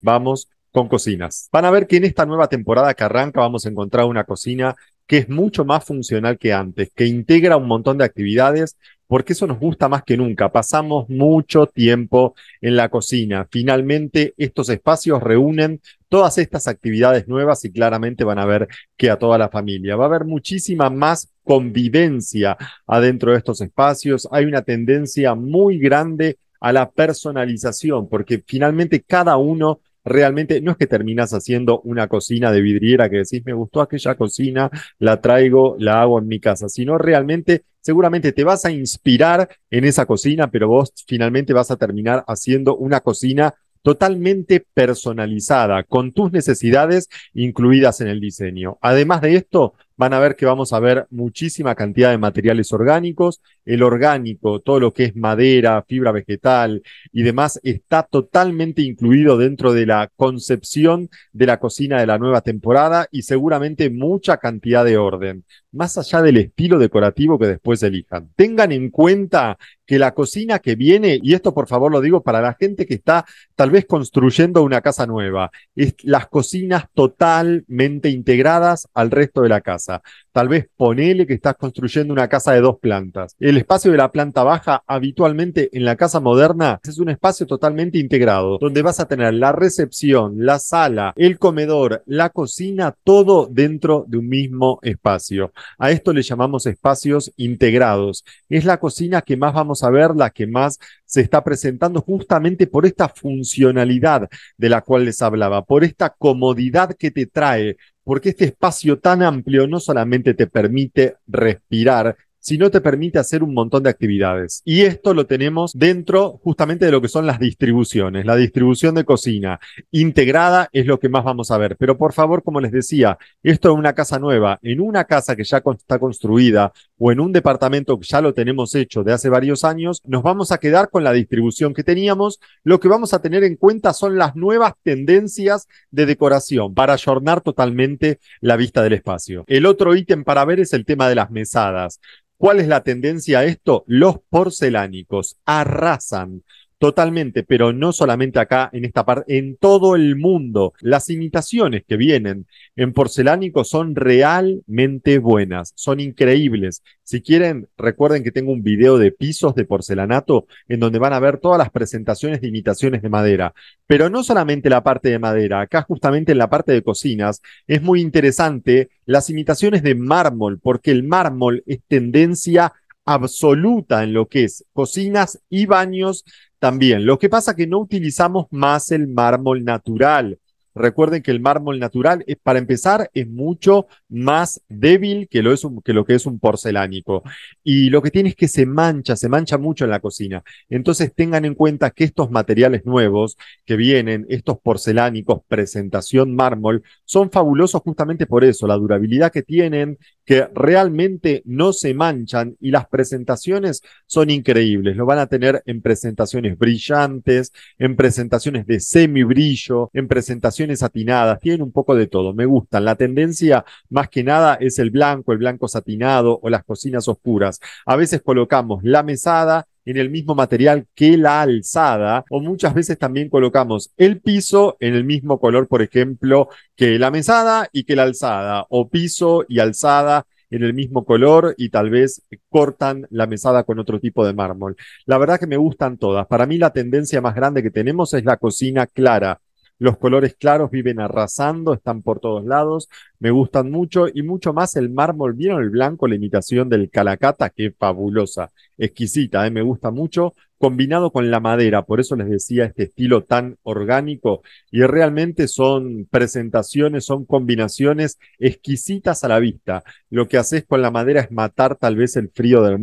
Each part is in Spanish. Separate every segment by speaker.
Speaker 1: Vamos con cocinas. Van a ver que en esta nueva temporada que arranca vamos a encontrar una cocina que es mucho más funcional que antes, que integra un montón de actividades, porque eso nos gusta más que nunca. Pasamos mucho tiempo en la cocina. Finalmente, estos espacios reúnen todas estas actividades nuevas y claramente van a ver que a toda la familia. Va a haber muchísima más convivencia adentro de estos espacios. Hay una tendencia muy grande a la personalización, porque finalmente cada uno realmente no es que terminas haciendo una cocina de vidriera que decís, me gustó aquella cocina, la traigo, la hago en mi casa, sino realmente seguramente te vas a inspirar en esa cocina, pero vos finalmente vas a terminar haciendo una cocina totalmente personalizada, con tus necesidades incluidas en el diseño. Además de esto, van a ver que vamos a ver muchísima cantidad de materiales orgánicos. El orgánico, todo lo que es madera, fibra vegetal y demás, está totalmente incluido dentro de la concepción de la cocina de la nueva temporada y seguramente mucha cantidad de orden, más allá del estilo decorativo que después elijan. Tengan en cuenta que la cocina que viene, y esto por favor lo digo para la gente que está tal vez construyendo una casa nueva, es las cocinas totalmente integradas al resto de la casa. Tal vez ponele que estás construyendo una casa de dos plantas. El espacio de la planta baja habitualmente en la casa moderna es un espacio totalmente integrado, donde vas a tener la recepción, la sala, el comedor, la cocina, todo dentro de un mismo espacio. A esto le llamamos espacios integrados. Es la cocina que más vamos a ver, la que más se está presentando justamente por esta funcionalidad de la cual les hablaba, por esta comodidad que te trae porque este espacio tan amplio no solamente te permite respirar, sino te permite hacer un montón de actividades. Y esto lo tenemos dentro justamente de lo que son las distribuciones. La distribución de cocina integrada es lo que más vamos a ver. Pero por favor, como les decía, esto es una casa nueva. En una casa que ya está construida, o en un departamento que ya lo tenemos hecho de hace varios años, nos vamos a quedar con la distribución que teníamos. Lo que vamos a tener en cuenta son las nuevas tendencias de decoración para ayornar totalmente la vista del espacio. El otro ítem para ver es el tema de las mesadas. ¿Cuál es la tendencia a esto? Los porcelánicos arrasan Totalmente, pero no solamente acá en esta parte, en todo el mundo. Las imitaciones que vienen en porcelánico son realmente buenas, son increíbles. Si quieren, recuerden que tengo un video de pisos de porcelanato en donde van a ver todas las presentaciones de imitaciones de madera. Pero no solamente la parte de madera, acá justamente en la parte de cocinas es muy interesante las imitaciones de mármol, porque el mármol es tendencia absoluta en lo que es cocinas y baños también. Lo que pasa que no utilizamos más el mármol natural. Recuerden que el mármol natural, eh, para empezar, es mucho más débil que lo, es que lo que es un porcelánico. Y lo que tiene es que se mancha, se mancha mucho en la cocina. Entonces tengan en cuenta que estos materiales nuevos que vienen, estos porcelánicos, presentación mármol, son fabulosos justamente por eso, la durabilidad que tienen, que realmente no se manchan y las presentaciones son increíbles. Lo van a tener en presentaciones brillantes, en presentaciones de semi brillo, en presentaciones atinadas, tienen un poco de todo. Me gustan. La tendencia más que nada es el blanco, el blanco satinado o las cocinas oscuras. A veces colocamos la mesada en el mismo material que la alzada o muchas veces también colocamos el piso en el mismo color, por ejemplo, que la mesada y que la alzada o piso y alzada en el mismo color y tal vez cortan la mesada con otro tipo de mármol. La verdad que me gustan todas. Para mí la tendencia más grande que tenemos es la cocina clara, los colores claros viven arrasando, están por todos lados, me gustan mucho y mucho más el mármol. ¿Vieron el blanco, la imitación del calacata? Qué fabulosa, exquisita, ¿eh? me gusta mucho, combinado con la madera, por eso les decía este estilo tan orgánico y realmente son presentaciones, son combinaciones exquisitas a la vista. Lo que haces con la madera es matar tal vez el frío del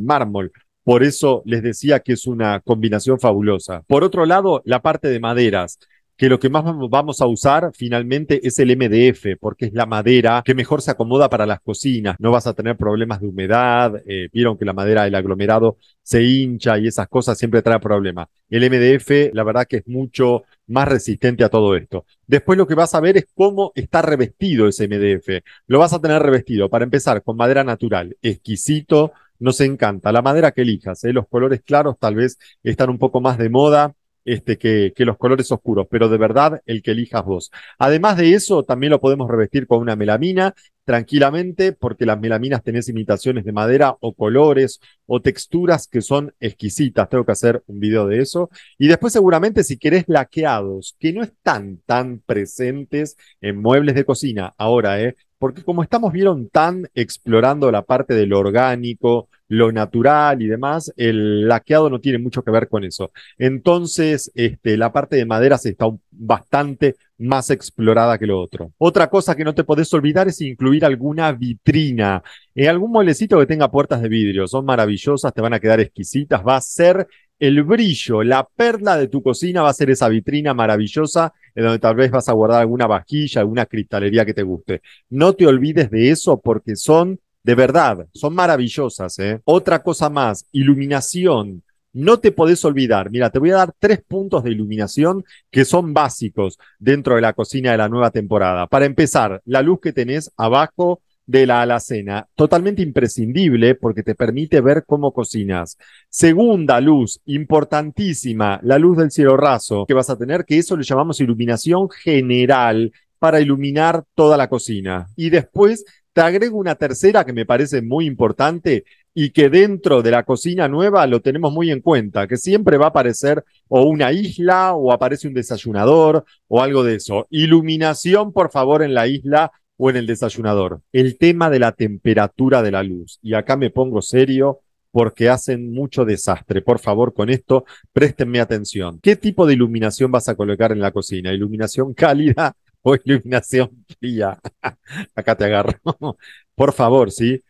Speaker 1: mármol. Por eso les decía que es una combinación fabulosa. Por otro lado, la parte de maderas que lo que más vamos a usar finalmente es el MDF, porque es la madera que mejor se acomoda para las cocinas. No vas a tener problemas de humedad. Eh, vieron que la madera del aglomerado se hincha y esas cosas siempre trae problemas. El MDF, la verdad que es mucho más resistente a todo esto. Después lo que vas a ver es cómo está revestido ese MDF. Lo vas a tener revestido, para empezar, con madera natural, exquisito, nos encanta. La madera que elijas, eh, los colores claros tal vez están un poco más de moda este, que, que, los colores oscuros, pero de verdad el que elijas vos. Además de eso, también lo podemos revestir con una melamina tranquilamente, porque las melaminas tenés imitaciones de madera o colores o texturas que son exquisitas. Tengo que hacer un video de eso. Y después seguramente si querés laqueados, que no están tan presentes en muebles de cocina ahora, ¿eh? porque como estamos, vieron, tan explorando la parte de lo orgánico, lo natural y demás, el laqueado no tiene mucho que ver con eso. Entonces, este, la parte de maderas está bastante más explorada que lo otro. Otra cosa que no te podés olvidar es incluir alguna vitrina, en eh, algún mueblecito que tenga puertas de vidrio. Son maravillosas, te van a quedar exquisitas, va a ser el brillo, la perla de tu cocina va a ser esa vitrina maravillosa en donde tal vez vas a guardar alguna vajilla, alguna cristalería que te guste. No te olvides de eso porque son, de verdad, son maravillosas. ¿eh? Otra cosa más, iluminación. No te podés olvidar. Mira, te voy a dar tres puntos de iluminación que son básicos dentro de la cocina de la nueva temporada. Para empezar, la luz que tenés abajo de la alacena. Totalmente imprescindible porque te permite ver cómo cocinas. Segunda luz, importantísima, la luz del cielo raso que vas a tener, que eso le llamamos iluminación general para iluminar toda la cocina. Y después te agrego una tercera que me parece muy importante y que dentro de la cocina nueva lo tenemos muy en cuenta, que siempre va a aparecer o una isla o aparece un desayunador o algo de eso. Iluminación, por favor, en la isla o en el desayunador. El tema de la temperatura de la luz. Y acá me pongo serio porque hacen mucho desastre. Por favor, con esto, préstenme atención. ¿Qué tipo de iluminación vas a colocar en la cocina? ¿Iluminación cálida o iluminación fría? acá te agarro. Por favor, ¿sí?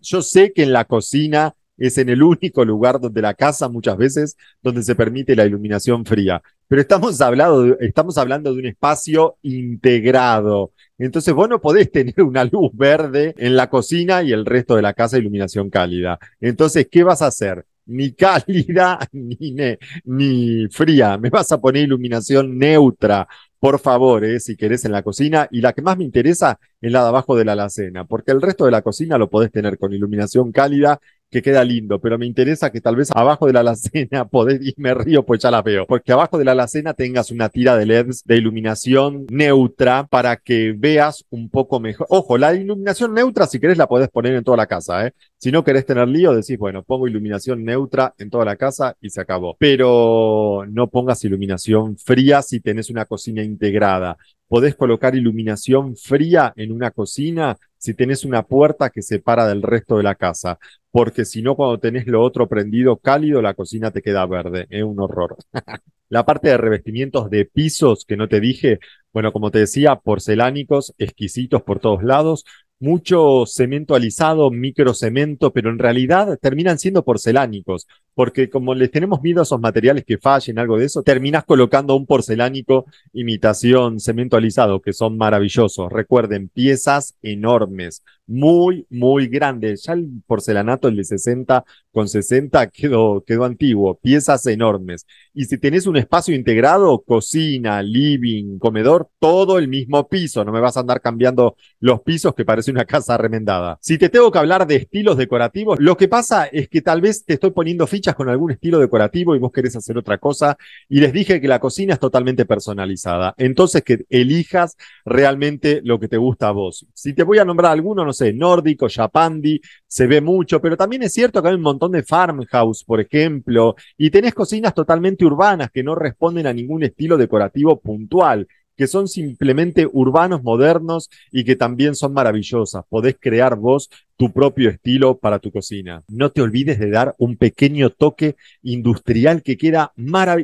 Speaker 1: yo sé que en la cocina es en el único lugar donde la casa muchas veces donde se permite la iluminación fría. Pero estamos, hablando estamos hablando de un espacio integrado. Entonces vos no podés tener una luz verde en la cocina y el resto de la casa iluminación cálida. Entonces, ¿qué vas a hacer? Ni cálida ni, ni fría. Me vas a poner iluminación neutra por favor, eh, si querés en la cocina. Y la que más me interesa es la de abajo de la alacena, porque el resto de la cocina lo podés tener con iluminación cálida que queda lindo, pero me interesa que tal vez abajo de la alacena podés, y río pues ya la veo, porque abajo de la alacena tengas una tira de LEDs de iluminación neutra para que veas un poco mejor. Ojo, la iluminación neutra si querés la podés poner en toda la casa, ¿eh? Si no querés tener lío, decís, bueno, pongo iluminación neutra en toda la casa y se acabó. Pero no pongas iluminación fría si tenés una cocina integrada. Podés colocar iluminación fría en una cocina si tenés una puerta que separa del resto de la casa, porque si no, cuando tenés lo otro prendido cálido, la cocina te queda verde. Es un horror. la parte de revestimientos de pisos que no te dije, bueno, como te decía, porcelánicos, exquisitos por todos lados, mucho cemento alisado, microcemento, pero en realidad terminan siendo porcelánicos porque como les tenemos miedo a esos materiales que fallen, algo de eso, Terminas colocando un porcelánico imitación cemento alisado, que son maravillosos. Recuerden, piezas enormes, muy, muy grandes. Ya el porcelanato, el de 60 con 60, quedó, quedó antiguo, piezas enormes. Y si tenés un espacio integrado, cocina, living, comedor, todo el mismo piso, no me vas a andar cambiando los pisos que parece una casa remendada. Si te tengo que hablar de estilos decorativos, lo que pasa es que tal vez te estoy poniendo ficha con algún estilo decorativo y vos querés hacer otra cosa. Y les dije que la cocina es totalmente personalizada. Entonces que elijas realmente lo que te gusta a vos. Si te voy a nombrar alguno, no sé, nórdico, japandi, se ve mucho, pero también es cierto que hay un montón de farmhouse, por ejemplo, y tenés cocinas totalmente urbanas que no responden a ningún estilo decorativo puntual que son simplemente urbanos, modernos y que también son maravillosas. Podés crear vos tu propio estilo para tu cocina. No te olvides de dar un pequeño toque industrial que queda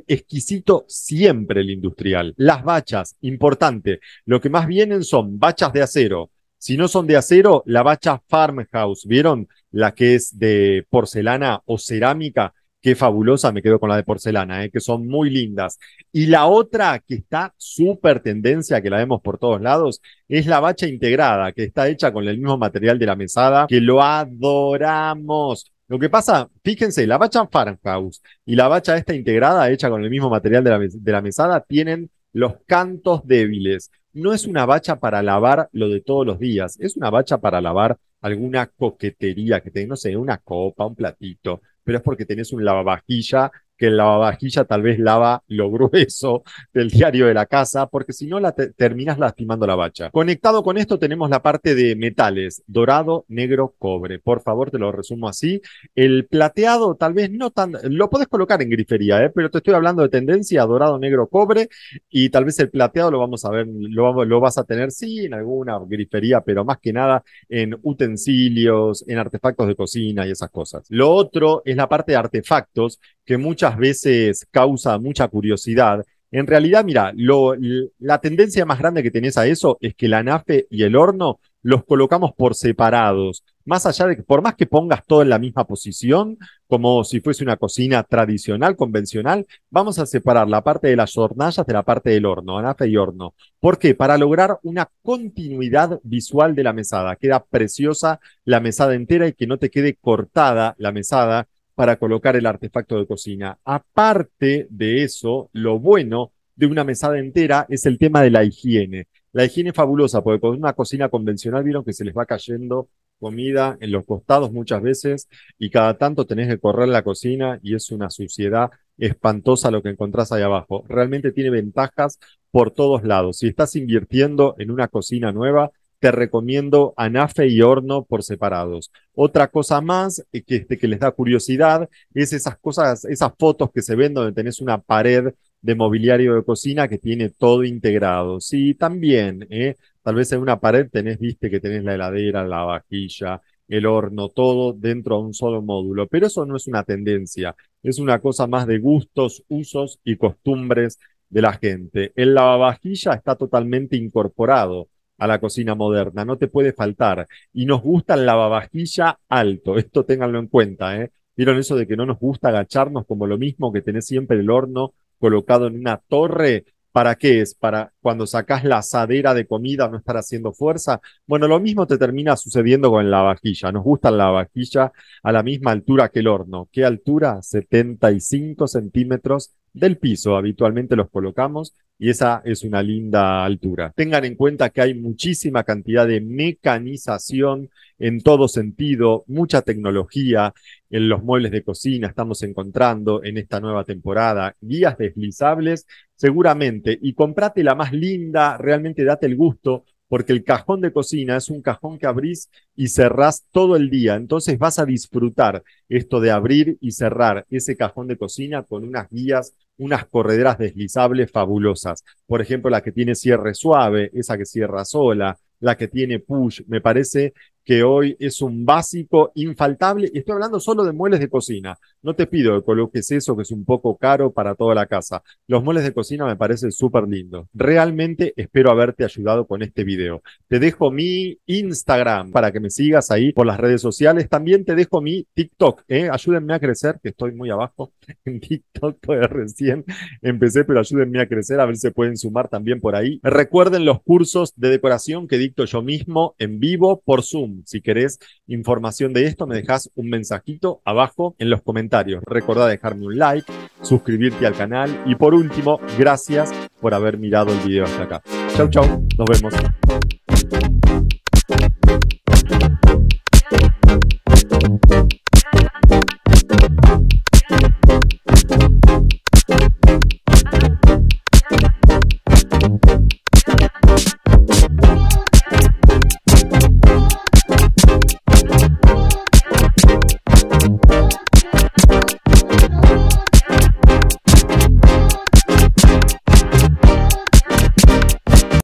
Speaker 1: exquisito siempre el industrial. Las bachas, importante. Lo que más vienen son bachas de acero. Si no son de acero, la bacha farmhouse, ¿vieron? La que es de porcelana o cerámica, Qué fabulosa, me quedo con la de porcelana, ¿eh? que son muy lindas. Y la otra que está súper tendencia, que la vemos por todos lados, es la bacha integrada, que está hecha con el mismo material de la mesada, que lo adoramos. Lo que pasa, fíjense, la bacha Farmhouse y la bacha esta integrada, hecha con el mismo material de la, de la mesada, tienen los cantos débiles. No es una bacha para lavar lo de todos los días, es una bacha para lavar alguna coquetería que tenés, no sé, una copa, un platito, pero es porque tenés un lavavajilla que la lavavajilla tal vez lava lo grueso del diario de la casa, porque si no la terminas lastimando la bacha. Conectado con esto tenemos la parte de metales, dorado, negro, cobre. Por favor, te lo resumo así. El plateado tal vez no tan, lo puedes colocar en grifería, ¿eh? pero te estoy hablando de tendencia dorado, negro, cobre y tal vez el plateado lo vamos a ver, lo, lo vas a tener sí en alguna grifería, pero más que nada en utensilios, en artefactos de cocina y esas cosas. Lo otro es la parte de artefactos que muchas veces causa mucha curiosidad. En realidad, mira, lo, la tendencia más grande que tenés a eso es que la nafe y el horno los colocamos por separados. Más allá de que, por más que pongas todo en la misma posición, como si fuese una cocina tradicional, convencional, vamos a separar la parte de las hornallas de la parte del horno, anafe y horno. ¿Por qué? Para lograr una continuidad visual de la mesada. Queda preciosa la mesada entera y que no te quede cortada la mesada para colocar el artefacto de cocina. Aparte de eso, lo bueno de una mesada entera es el tema de la higiene. La higiene es fabulosa, porque con una cocina convencional vieron que se les va cayendo comida en los costados muchas veces y cada tanto tenés que correr la cocina y es una suciedad espantosa lo que encontrás ahí abajo. Realmente tiene ventajas por todos lados. Si estás invirtiendo en una cocina nueva, te recomiendo anafe y horno por separados. Otra cosa más eh, este, que, les da curiosidad es esas cosas, esas fotos que se ven donde tenés una pared de mobiliario de cocina que tiene todo integrado. Sí, también, ¿eh? tal vez en una pared tenés, viste que tenés la heladera, la vajilla, el horno, todo dentro de un solo módulo. Pero eso no es una tendencia, es una cosa más de gustos, usos y costumbres de la gente. El lavavajilla está totalmente incorporado a la cocina moderna, no te puede faltar. Y nos gusta el lavavajilla alto, esto ténganlo en cuenta, ¿eh? ¿Vieron eso de que no nos gusta agacharnos como lo mismo que tener siempre el horno colocado en una torre? ¿Para qué es? Para cuando sacas la asadera de comida no estar haciendo fuerza. Bueno, lo mismo te termina sucediendo con la vajilla. Nos gusta la vajilla a la misma altura que el horno. ¿Qué altura? 75 centímetros del piso. Habitualmente los colocamos y esa es una linda altura. Tengan en cuenta que hay muchísima cantidad de mecanización en todo sentido, mucha tecnología en los muebles de cocina estamos encontrando en esta nueva temporada, guías deslizables seguramente y comprate la más linda, realmente date el gusto porque el cajón de cocina es un cajón que abrís y cerrás todo el día. Entonces vas a disfrutar esto de abrir y cerrar ese cajón de cocina con unas guías unas correderas deslizables fabulosas. Por ejemplo, la que tiene cierre suave, esa que cierra sola, la que tiene push. Me parece que hoy es un básico infaltable. Y estoy hablando solo de muebles de cocina. No te pido que coloques eso, que es un poco caro para toda la casa. Los muebles de cocina me parecen súper lindos. Realmente espero haberte ayudado con este video. Te dejo mi Instagram para que me sigas ahí por las redes sociales. También te dejo mi TikTok. ¿eh? Ayúdenme a crecer, que estoy muy abajo en TikTok. Todavía recién empecé, pero ayúdenme a crecer. A ver si pueden sumar también por ahí. Recuerden los cursos de decoración que dicto yo mismo en vivo por Zoom si querés información de esto, me dejas un mensajito abajo en los comentarios. Recordá dejarme un like, suscribirte al canal y por último, gracias por haber mirado el video hasta acá. Chau, chau, nos vemos.